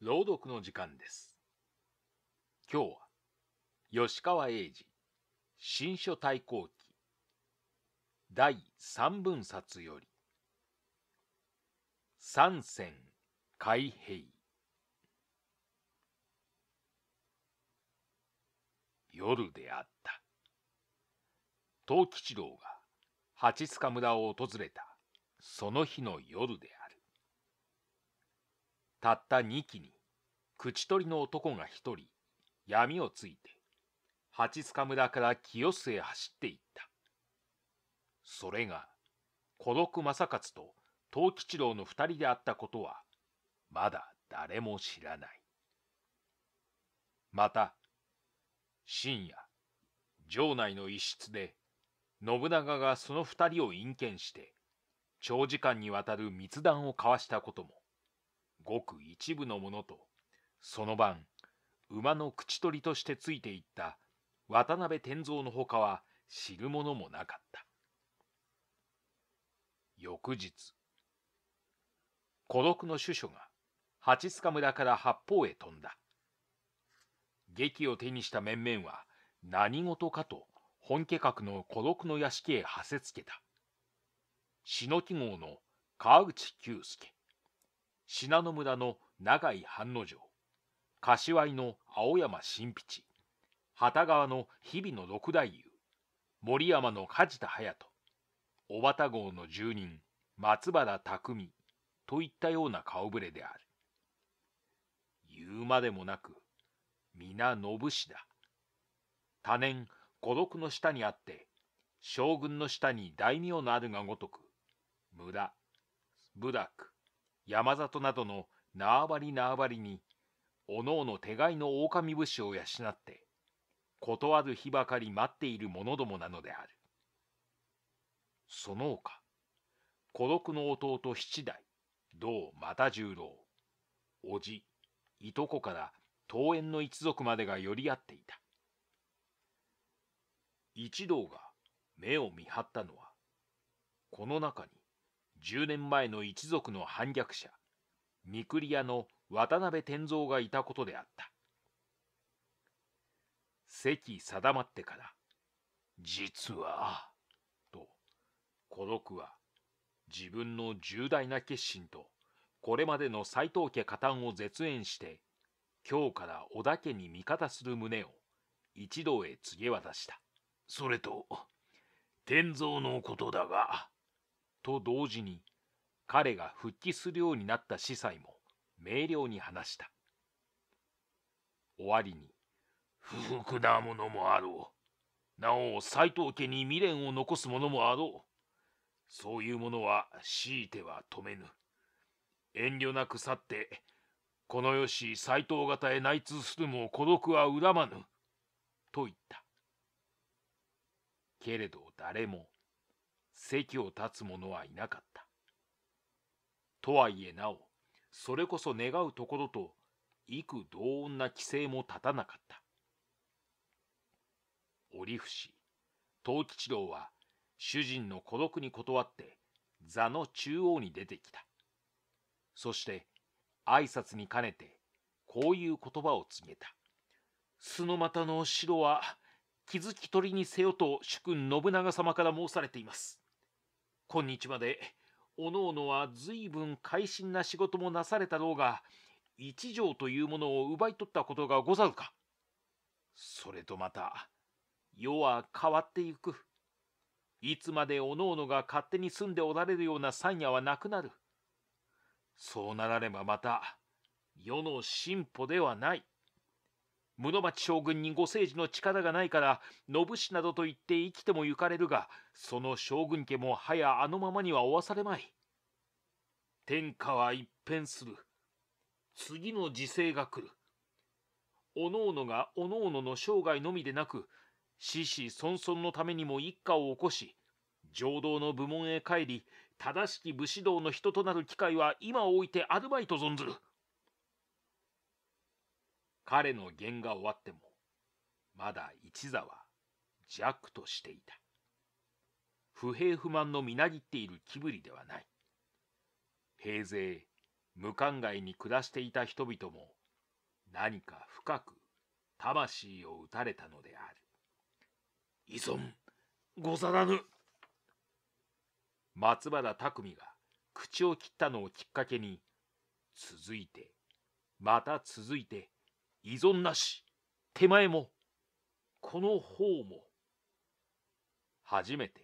朗読の時間です。今日は、吉川英治、新書対抗期、第三分冊より、三戦開閉。夜であった。東吉郎が八塚村を訪れた、その日の夜であった。たった2機に口取りの男が1人闇をついて八塚村から清須へ走っていったそれが孤独正勝と藤吉郎の2人であったことはまだ誰も知らないまた深夜城内の一室で信長がその2人を隠見して長時間にわたる密談を交わしたこともごく一部のものとその晩馬の口取りとしてついていった渡辺天蔵のほかは知るものもなかった翌日孤独の主書が八賀村から八方へ飛んだ劇を手にした面々は何事かと本家格の孤独の屋敷へはせつけた。篠木号の川口久助。信濃村の長井半之丞柏井の青山新吉旗川の日々の六大夫森山の梶田隼人小畑郷の住人松原匠といったような顔ぶれである言うまでもなく皆信氏だ多年孤独の下にあって将軍の下に大名のあるがごとく村部落山里などの縄張り縄張りにおのおの手がいの狼武士を養って断る日ばかり待っている者どもなのであるその他孤独の弟七代同又十郎叔父いとこから遠縁の一族までが寄り合っていた一同が目を見張ったのはこの中に10年前の一族の反逆者御栗屋の渡辺天蔵がいたことであった席定まってから「実は」と孤独は自分の重大な決心とこれまでの斎藤家加担を絶縁して今日から織田家に味方する旨を一同へ告げ渡したそれと天蔵のことだがと同時に彼が復帰するようになった司祭も明瞭に話した終わりに「不服なものもあろうなお斎藤家に未練を残すものもあろうそういうものは強いては止めぬ遠慮なく去ってこの世し斎藤方へ内通するも孤独は恨まぬ」と言ったけれど誰も席を立つ者はいなかった。とはいえなお、それこそ願うところと幾同音な規制も立たなかった。折伏、藤吉郎は主人の孤独に断って座の中央に出てきた。そして挨拶に兼ねてこういう言葉を告げた。須の股の城は気づき取りにせよと主君信長様から申されています。今日までおのおのは随分会心な仕事もなされたろうが一条というものを奪い取ったことがござるかそれとまた世は変わってゆくいつまでおのおのが勝手に住んでおられるような山野はなくなるそうならればまた世の進歩ではない室町将軍にご政治の力がないから信氏などと言って生きても行かれるがその将軍家もはやあのままには負わされまい天下は一変する次の時勢が来るおのおのがおのおのの生涯のみでなく死死孫孫のためにも一家を起こし浄土の部門へ帰り正しき武士道の人となる機会は今を置いてアルバイト存ずる彼の弦が終わっても、まだ一座は弱としていた。不平不満のみなぎっている気ぶりではない。平勢、無感慨に暮らしていた人々も、何か深く魂を打たれたのである。依存、ござらぬ。松原拓海が口を切ったのをきっかけに、続いて、また続いて、依存なし手前もこの方も初めて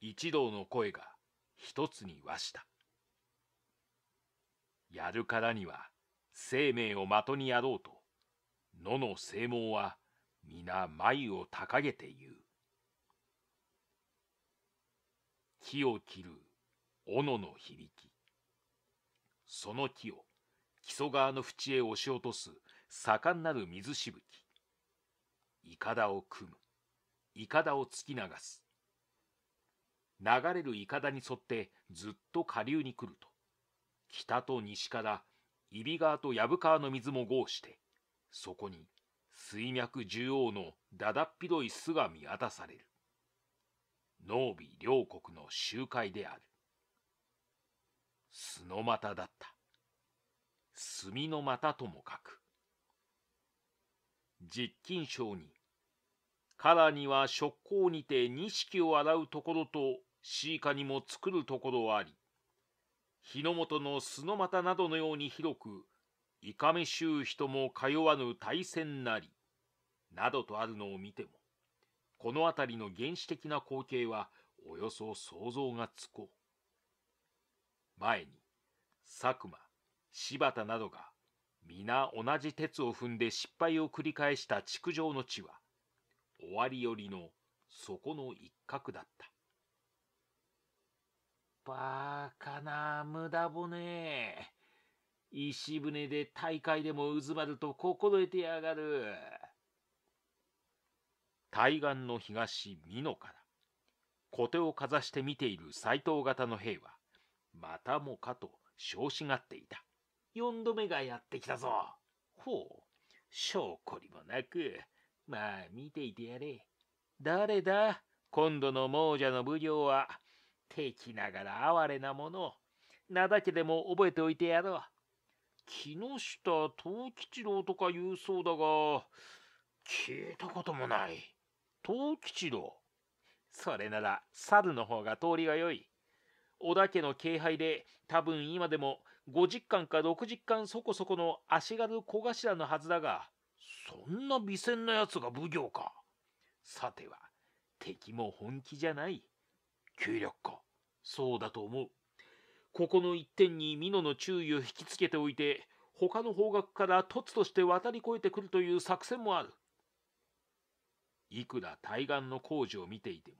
一同の声が一つに和したやるからには生命を的にやろうと野の正門は皆眉を高げて言う木を切る斧の響きその木を木曽川の淵へ押し落とす盛んなる水しぶきいかだを組むいかだを突き流す流れるいかだに沿ってずっと下流に来ると北と西から揖斐川と藪川の水も合してそこに水脈縦横のだだっ広い巣が見渡される濃尾両国の集会である巣の股だった墨の股とも書く実金賞にらには職工にて錦を洗うところとシーカにも作るところあり日の本の素の股などのように広くいかめしゅう人も通わぬ大戦なりなどとあるのを見てもこの辺りの原始的な光景はおよそ想像がつこう前に佐久間柴田などが皆同じ鉄を踏んで失敗を繰り返した築城の地は、終わりよりの底の一角だった。バカな無駄骨。石船で大会でも渦まると心得てやがる。対岸の東美濃から、小手をかざして見ている斎藤型の兵は、またもかと称しがっていた。四度目がやってきたぞ。ほう、証拠りもなく、まあ見ていてやれ。誰だ今度の亡者の奉行は、敵ながら哀れなもの、名だけでも覚えておいてやろう。木下藤吉郎とか言うそうだが、聞いたこともない。藤吉郎それなら猿の方が通りが良い。織田家の敬拝で多分今でも5時間か6時間そこそこの足軽小頭のはずだが、そんな微戦な奴が奉行か。さては、敵も本気じゃない。計略か。そうだと思う。ここの一点に美濃の注意を引きつけておいて、他の方角から突として渡り越えてくるという作戦もある。いくら対岸の工事を見ていても、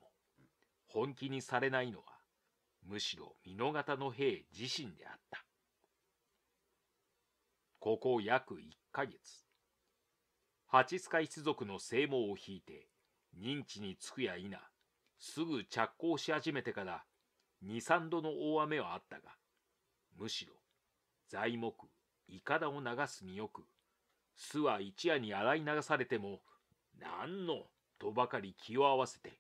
本気にされないのは、むしろ美濃型の兵自身であった。ここ約1ヶ月ハスカ一族の正門を引いて認知につくや否すぐ着工し始めてから23度の大雨はあったがむしろ材木いかだを流すによく巣は一夜に洗い流されても何のとばかり気を合わせて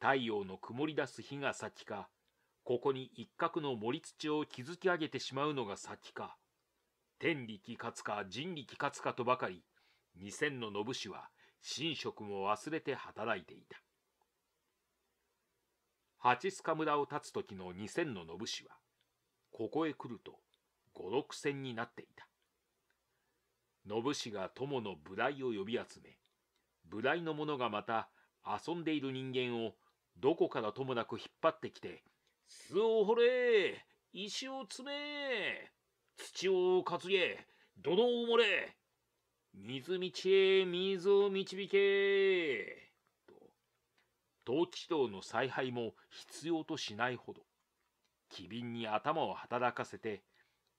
太陽の曇り出す日が先かここに一角の盛り土を築き上げてしまうのが先か天力勝つか人力勝つかとばかり、二千の信氏は神職も忘れて働いていた。八須賀村を立つ時の二千の信氏は、ここへ来ると五六千になっていた。信氏が友の無頼を呼び集め、無頼の者がまた遊んでいる人間をどこからともなく引っ張ってきて、巣を掘れ石を詰め土を担げ、土のを盛れ、水道へ水を導け、と、統治道の采配も必要としないほど、機敏に頭を働かせて、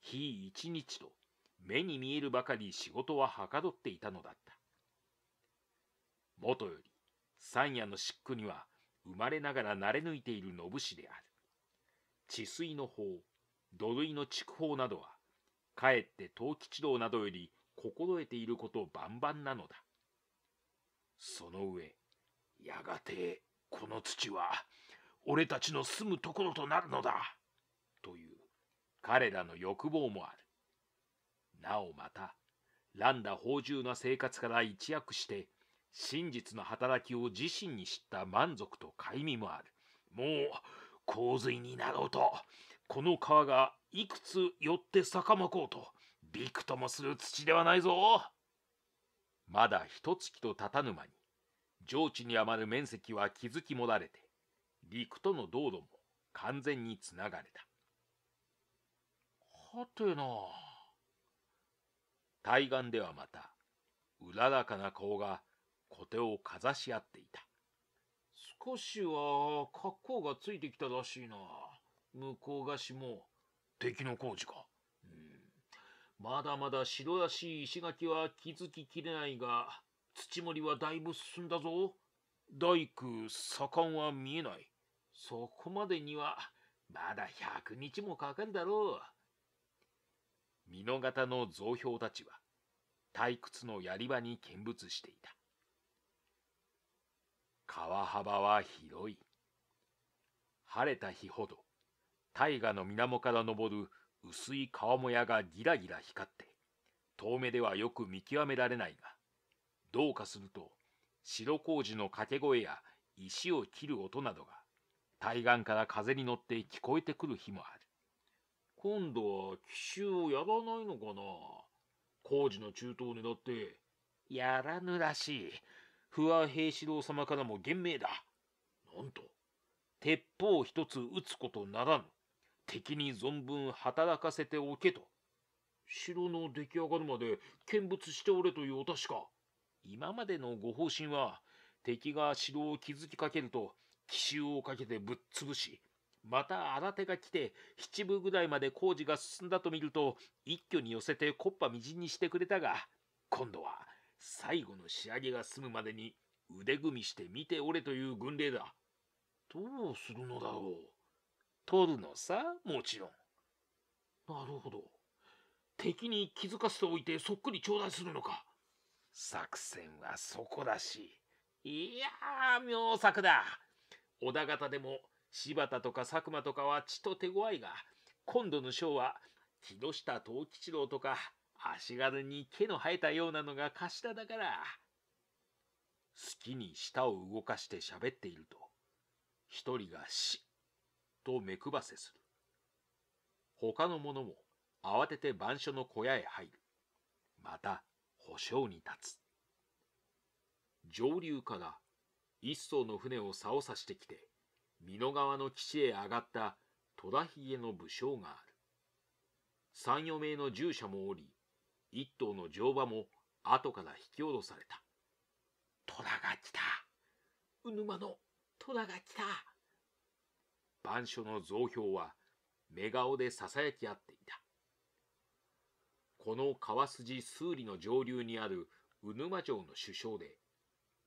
日一日と目に見えるばかり仕事ははかどっていたのだった。もとより、三夜の漆喰には生まれながら慣れ抜いている信氏である。治水の法、土塁の筑法などは、かえって藤吉道などより心得ていることバンバンなのだその上やがてこの土は俺たちの住むところとなるのだという彼らの欲望もあるなおまた乱打芳醇な生活から一躍して真実の働きを自身に知った満足と快味もあるもう洪水になろうとこの川がいくつ寄って坂まこうとびくともする土ではないぞまだ一月とたたぬ間に上地に余る面積は築きもられて陸との道路も完全につながれたはてな対岸ではまたうららかな顔が小手をかざし合っていた少しは格好がついてきたらしいな。向こう菓子も敵の工事か。うん、まだまだ白らしい石垣は気づききれないが、土盛りはだいぶ進んだぞ。大工、左んは見えない。そこまでには、まだ百日もかかるだろう。美濃型の造兵たちは、退屈のやり場に見物していた。川幅は広い。晴れた日ほど大河の水面から昇る薄い川もやがギラギラ光って遠目ではよく見極められないがどうかすると白麹の掛け声や石を切る音などが対岸から風に乗って聞こえてくる日もある今度は奇襲をやらないのかな工事の中東にだってやらぬらしい不破平四郎様からも厳命だなんと鉄砲一つ撃つことならぬ敵に存分働かせておけと城の出来上がるまで見物しておれというお達しか今までのご方針は敵が城を築きかけると奇襲をかけてぶっ潰しまた新手が来て七分ぐらいまで工事が進んだと見ると一挙に寄せて木っ端みじんにしてくれたが今度は最後の仕上げが済むまでに腕組みして見ておれという軍令だどうするのだろう取るのさもちろんなるほど敵に気づかせておいてそっくり頂戴するのか作戦はそこだしいやー妙策だ織田方でも柴田とか佐久間とかは血と手強いが今度の章は木下藤吉郎とか足軽に毛の生えたようなのが頭だから好きに舌を動かして喋っていると一人がしトを目配せする。他の者も慌てて番所の小屋へ入る。また、保証に立つ。上流から一艘の船を竿差してきて、美濃川の岸へ上がった戸田げの武将がある。三四名の従者もおり、一頭の乗馬も後から引き下ろされた。虎が来た。沼ぬの虎が来た。板書の増票は、目顔で囁き合っていた。この川筋数里の上流にある鵜沼城の首相で、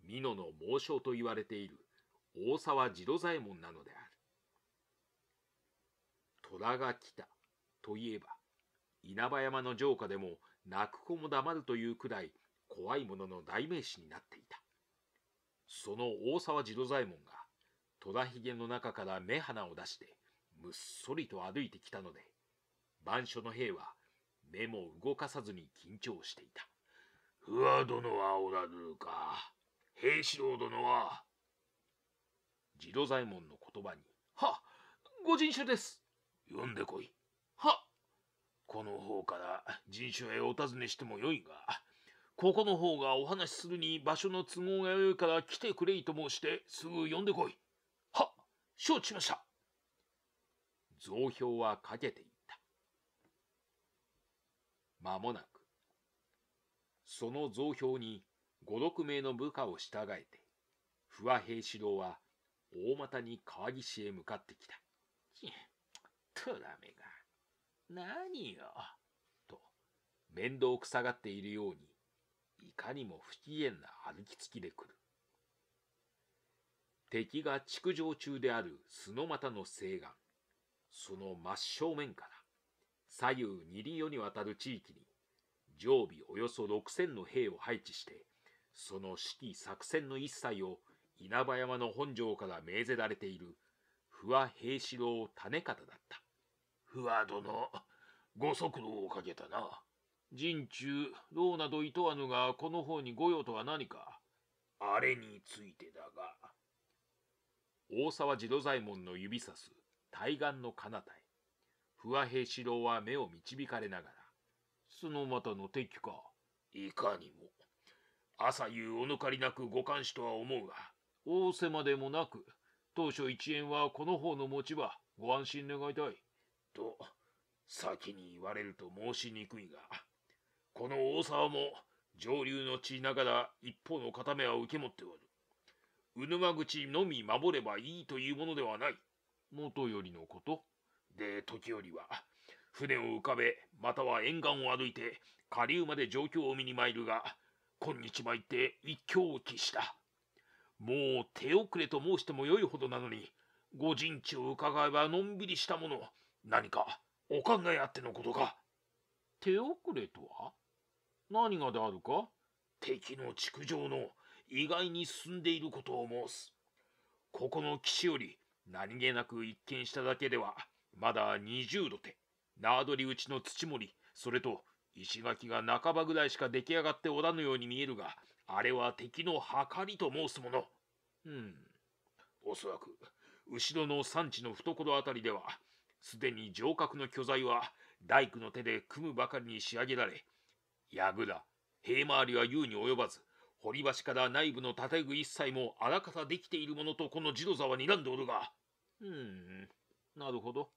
美濃の猛将と言われている大沢次郎左衛門なのである。虎が来たといえば、稲葉山の城下でも泣く子も黙るというくらい怖いものの代名詞になっていた。その大沢次郎左衛門が、戸田ひげの中から目鼻を出して、むっそりと歩いてきたので、番所の兵は目も動かさずに緊張していた。不和殿はおらぬか。平四郎殿は。次郎左衛門の言葉に、はご人種です。読んでこい。はこの方から人種へお尋ねしてもよいが、ここの方がお話しするに場所の都合がよいから来てくれいと申してすぐ呼んでこい。承知しました。増票はかけていった。間もなく、その増票に五六名の部下を従えて、不和平四郎は大股に川岸へ向かってきた。とだめが、何よ。と、面倒くさがっているように、いかにも不機嫌な歩きつきで来る。敵が築城中である角股の西岸、その真正面から、左右二里世にわたる地域に、常備およそ6000の兵を配置して、その指揮作戦の一切を稲葉山の本城から命ぜられている不破平四郎種方だった。不破殿、ご足労をかけたな。陣中、牢などいとわぬが、この方に御用とは何か。あれについてだが。大沢次郎左衛門の指さす対岸の彼方へ不破平四郎は目を導かれながらそのまたの敵かいかにも朝夕お抜かりなくご監視とは思うが大瀬までもなく当初一円はこの方の持ち場ご安心願いたいと先に言われると申しにくいがこの大沢も上流の血がら一方の片目は受け持っておるうぬま口のみ守ればいいというものではない。元よりのこと。で、時折は、船を浮かべ、または沿岸を歩いて、下流まで状況を見に参るが、今日参って一興を期した。もう手遅れと申してもよいほどなのに、ご陣地を伺えばのんびりしたもの、何かお考えあってのことか。手遅れとは何がであるか敵の築城の意外に進んでいることを申す。ここの岸より何気なく一見しただけでは、まだ20度て縄取り打ちの土盛それと石垣が半ばぐらいしか出来上がっておらぬように見えるが、あれは敵のはかりと申すもの。うん。おそらく、後ろの山地の懐あたりでは、すでに城郭の巨材は大工の手で組むばかりに仕上げられ、櫓、塀回りは優に及ばず、堀橋から内部の建具一切もあらかたできているものとこの地土座は睨んでおるが。うーん、なるほど。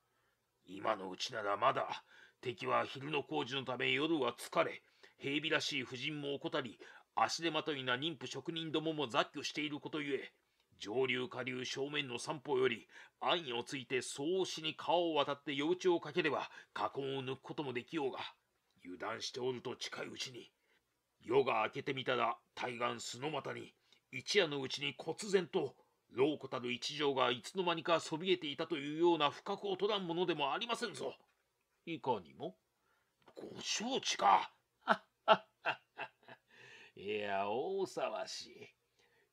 今のうちならまだ、敵は昼の工事のため夜は疲れ、平備らしい婦人も怠り、足手まといな妊婦職人どもも雑居していることゆえ、上流下流正面の三方より、暗夜をついて相押しに川を渡って夜討ちをかければ、河口を抜くこともできようが、油断しておると近いうちに、夜が明けてみたら対岸の股に一夜のうちに忽然と老子たる一条がいつの間にかそびえていたというような深くとらんものでもありませんぞ。いかにも。ご承知か。いや、大騒しい。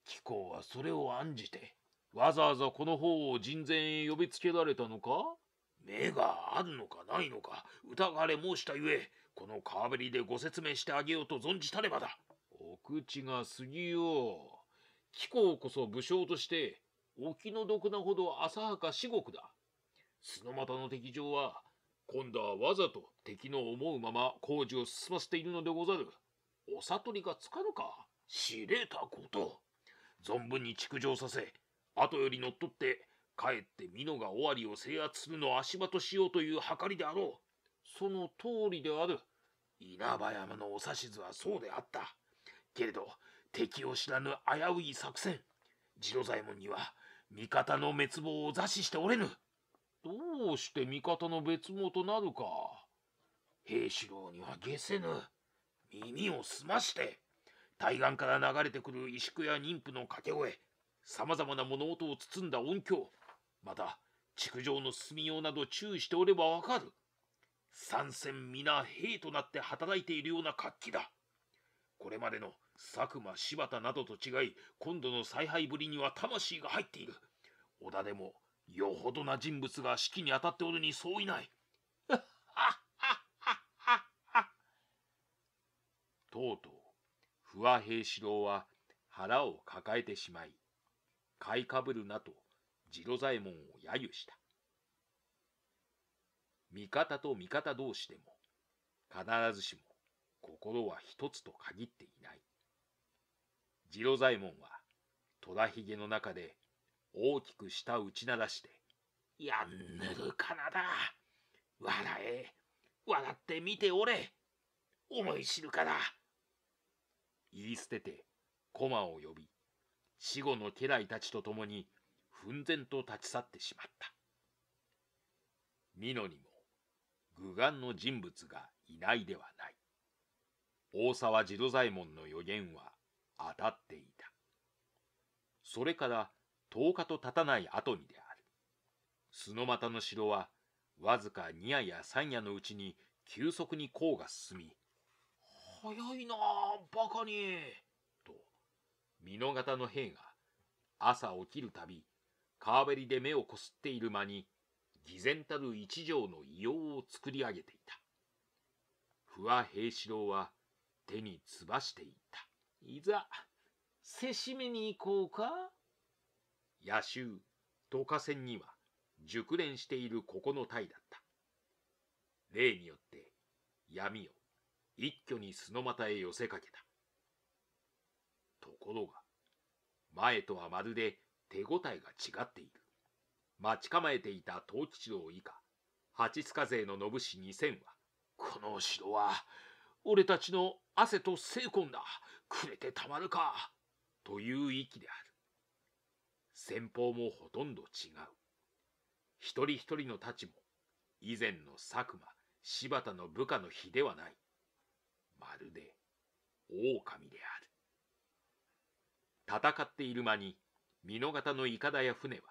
貴公はそれを案じて、わざわざこの方を人前へ呼びつけられたのか目があるのかないのか疑われ申したゆえ、この川べりでご説明してあげようと存じたればだ。お口が過ぎよう。貴公こそ武将として、お気の毒なほど浅はか至極だ。角股の敵情は、今度はわざと敵の思うまま工事を進ませているのでござる。お悟りがつかぬか。知れたこと。存分に築城させ、後より乗っ取って、帰って美濃が尾張を制圧するの足場としようという計りであろう。その通りである。稲葉山のお指図はそうであった。けれど、敵を知らぬ危うい作戦。次郎左衛門には、味方の滅亡を座視しておれぬ。どうして味方の別亡となるか。平四郎には下せぬ。耳を澄まして、対岸から流れてくる石工や妊婦の掛け声、さまざまな物音を包んだ音響、また、築城の進みようなど注意しておればわかる。参戦皆兵となって働いているような活気だ。これまでの佐久間、柴田などと違い、今度の采配ぶりには魂が入っている。織田でも、よほどな人物が指揮に当たっておるにそういない。とうとう、不破平四郎は腹を抱えてしまい、買いかぶるなと、次郎左衛門を揶揄した。味方と味方同士でも、必ずしも心は一つと限っていない。次郎左衛門は、虎ひげの中で大きく舌打ち鳴らして、やんぬるかなだ。笑え。笑ってみておれ。思い知るかな。言い捨てて、駒を呼び、死後の家来たちと共に、奮然と立ち去ってしまった。美濃にも、愚眼の人物がいないではない。大沢次郎左衛門の予言は当たっていた。それから10日と経たない後にである。須股の城はわずか2夜や3夜のうちに急速に甲が進み、早いなあ、バカに。と、美濃型の兵が朝起きるたび、川べりで目をこすっている間に偽善たる一条の異様を作り上げていた。不破平四郎は手につばしていった。いざ、せしめに行こうか野州、渡河船には熟練しているここの隊だった。例によって闇を一挙に角の股へ寄せかけた。ところが、前とはまるで手応えが違っている。待ち構えていた藤吉郎以下、八塚勢の信氏二千は、この城は、俺たちの汗と精魂だ、くれてたまるか、という気である。戦法もほとんど違う。一人一人の太刀も、以前の佐久間、柴田の部下の比ではない。まるで、狼である。戦っている間に、美濃型のいかだや船は、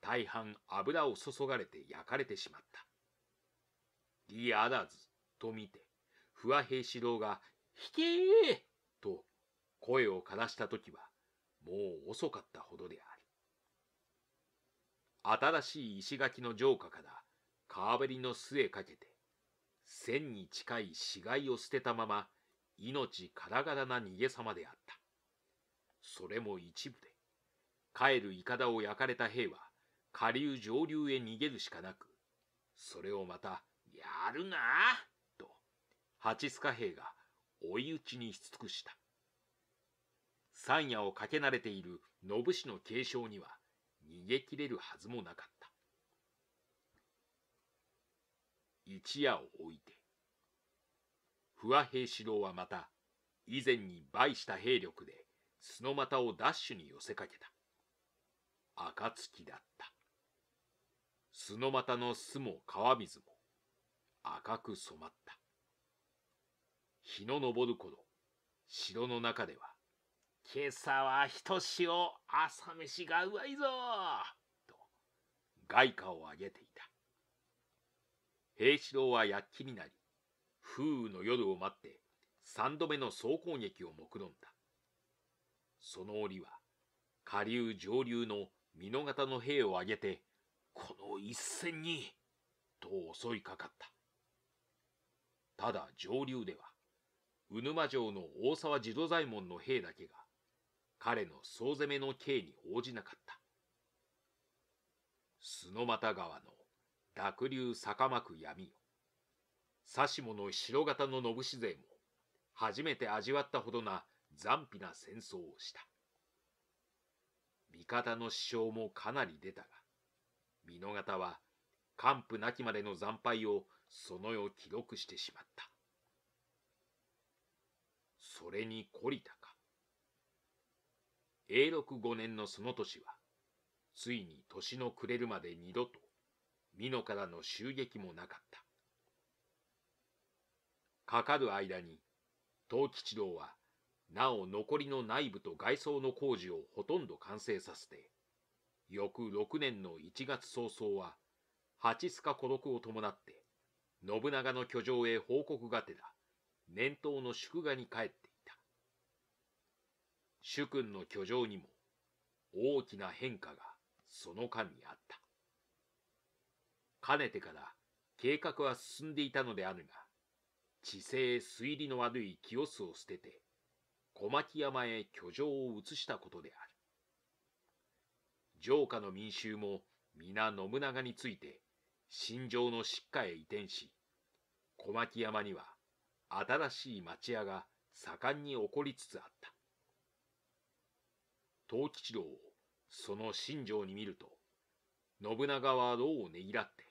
大半油を注がれて焼かれてしまった。リアラズと見て、不破平四郎が、ひけーと声を枯らした時は、もう遅かったほどである。新しい石垣の城下から川べりの巣へかけて、千に近い死骸を捨てたまま、命からがらな逃げ様であった。それも一部で、帰るいかだを焼かれた兵は、下流上流へ逃げるしかなく、それをまた、やるなと、八塚兵が追い打ちにし尽くした。山野を駆け慣れている信氏の継承には、逃げ切れるはずもなかった。一夜を置いて、不破平四郎はまた、以前に倍した兵力で、角の股をダッシュに寄せかけた。暁だった。巣の股の巣も川水も赤く染まった。日の昇る頃、城の中では、今朝はひとしお朝飯がうまいぞと、外貨をあげていた。平四郎は躍起になり、風雨の夜を待って三度目の総攻撃を目論んだ。その折は、下流上流の美濃型の兵を挙げてこの一戦に、と襲いかかった。ただ上流では、鵜沼城の大沢地蔵左衛門の兵だけが、彼の総攻めの刑に応じなかった。須俣川の濁流坂巻く闇よ指物白型の信士勢も、初めて味わったほどな残費な戦争をした。味方の死傷もかなり出たが、美濃方は完膚なきまでの惨敗をその世を記録してしまったそれに懲りたか永禄5年のその年はついに年の暮れるまで二度と美濃からの襲撃もなかったかかる間に藤吉郎はなお残りの内部と外装の工事をほとんど完成させて翌6年の1月早々は、八須賀孤独を伴って、信長の居城へ報告がてら、年頭の祝賀に帰っていた。主君の居城にも、大きな変化がその間にあった。かねてから計画は進んでいたのであるが、地勢推理の悪い清須を捨てて、小牧山へ居城を移したことである。城下の民衆も皆信長について新情の疾下へ移転し小牧山には新しい町屋が盛んに起こりつつあった藤吉郎をその新情に見ると信長は牢をねぎらって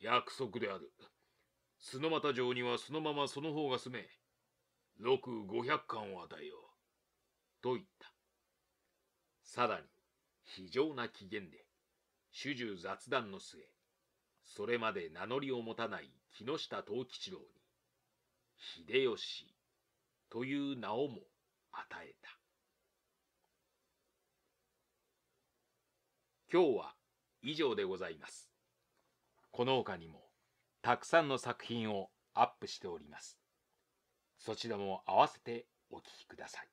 約束である角又城にはそのままその方が住め六五百貫を与えようと言ったさらに非常な機嫌で、主従雑談の末、それまで名乗りを持たない木下藤吉郎に、秀吉という名をも与えた。今日は以上でございます。この他にも、たくさんの作品をアップしております。そちらも合わせてお聴きください。